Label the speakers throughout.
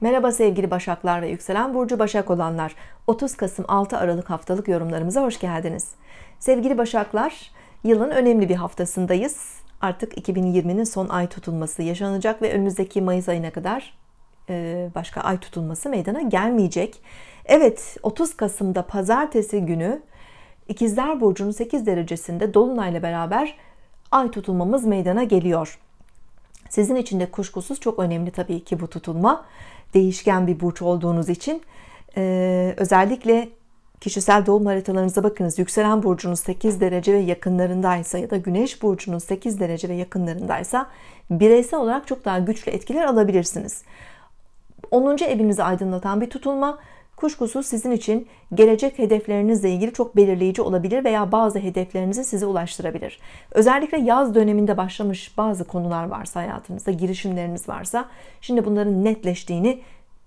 Speaker 1: Merhaba sevgili Başaklar ve Yükselen Burcu Başak olanlar. 30 Kasım 6 Aralık haftalık yorumlarımıza hoş geldiniz. Sevgili Başaklar, yılın önemli bir haftasındayız. Artık 2020'nin son ay tutulması yaşanacak ve önümüzdeki Mayıs ayına kadar e, başka ay tutulması meydana gelmeyecek. Evet 30 Kasım'da pazartesi günü İkizler Burcu'nun 8 derecesinde Dolunay'la beraber ay tutulmamız meydana geliyor. Sizin için de kuşkusuz çok önemli tabii ki bu tutulma değişken bir burç olduğunuz için e, özellikle kişisel doğum haritalarınıza bakınız. Yükselen burcunuz 8 derece ve yakınlarındaysa ya da güneş burcunuz 8 derece ve yakınlarındaysa bireysel olarak çok daha güçlü etkiler alabilirsiniz. 10. evinizi aydınlatan bir tutulma kuşkusuz sizin için gelecek hedeflerinizle ilgili çok belirleyici olabilir veya bazı hedeflerinizi size ulaştırabilir. Özellikle yaz döneminde başlamış bazı konular varsa hayatınızda, girişimleriniz varsa şimdi bunların netleştiğini,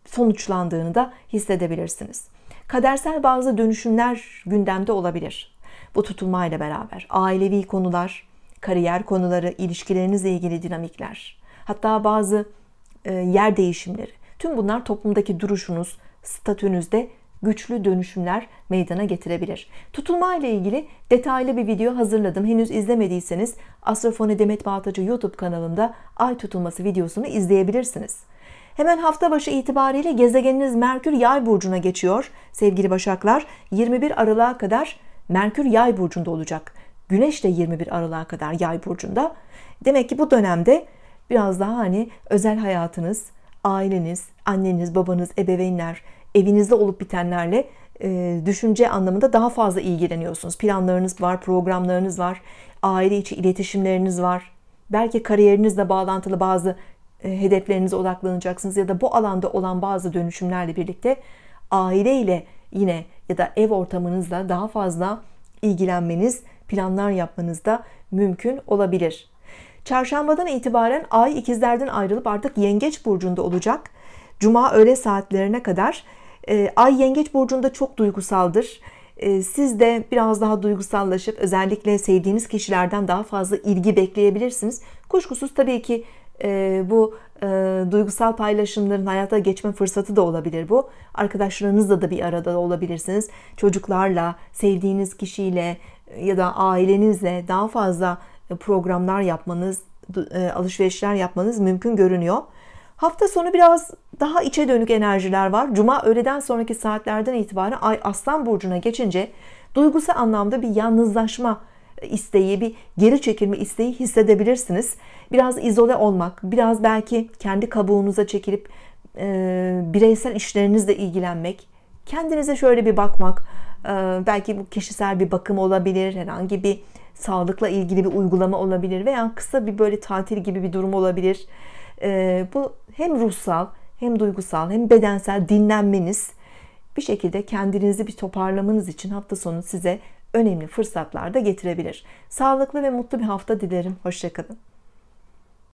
Speaker 1: sonuçlandığını da hissedebilirsiniz. Kadersel bazı dönüşümler gündemde olabilir. Bu tutulmayla beraber ailevi konular, kariyer konuları, ilişkilerinizle ilgili dinamikler, hatta bazı e, yer değişimleri. Tüm bunlar toplumdaki duruşunuz, statünüzde güçlü dönüşümler meydana getirebilir. Tutulma ile ilgili detaylı bir video hazırladım. Henüz izlemediyseniz Astrofoni Demet Bağtacı YouTube kanalımda ay tutulması videosunu izleyebilirsiniz. Hemen hafta başı itibariyle gezegeniniz Merkür Yay burcuna geçiyor. Sevgili Başaklar, 21 Aralık'a kadar Merkür Yay burcunda olacak. Güneş de 21 Aralık'a kadar Yay burcunda. Demek ki bu dönemde biraz daha hani özel hayatınız, aileniz, anneniz, babanız, ebeveynler, evinizde olup bitenlerle e, düşünce anlamında daha fazla ilgileniyorsunuz. Planlarınız var, programlarınız var, aile içi iletişimleriniz var. Belki kariyerinizle bağlantılı bazı e, hedeflerinize odaklanacaksınız ya da bu alanda olan bazı dönüşümlerle birlikte aileyle yine ya da ev ortamınızla daha fazla ilgilenmeniz, planlar yapmanız da mümkün olabilir. Çarşambadan itibaren Ay ikizlerden ayrılıp artık Yengeç burcunda olacak. Cuma öğle saatlerine kadar e, Ay Yengeç burcunda çok duygusaldır. E, siz de biraz daha duygusallaşıp özellikle sevdiğiniz kişilerden daha fazla ilgi bekleyebilirsiniz. Kuşkusuz tabii ki e, bu e, duygusal paylaşımların hayata geçme fırsatı da olabilir bu. Arkadaşlarınızla da bir arada olabilirsiniz. Çocuklarla, sevdiğiniz kişiyle ya da ailenizle daha fazla e, programlar yapmanız, e, alışverişler yapmanız mümkün görünüyor. Hafta sonu biraz daha içe dönük enerjiler var. Cuma öğleden sonraki saatlerden itibaren Ay Aslan burcuna geçince duygusal anlamda bir yalnızlaşma e, isteği, bir geri çekilme isteği hissedebilirsiniz. Biraz izole olmak, biraz belki kendi kabuğunuza çekilip e, bireysel işlerinizle ilgilenmek, kendinize şöyle bir bakmak, ee, belki bu kişisel bir bakım olabilir, herhangi bir sağlıkla ilgili bir uygulama olabilir veya kısa bir böyle tatil gibi bir durum olabilir. Ee, bu hem ruhsal hem duygusal hem bedensel dinlenmeniz bir şekilde kendinizi bir toparlamanız için hafta sonu size önemli fırsatlar da getirebilir. Sağlıklı ve mutlu bir hafta dilerim. Hoşçakalın.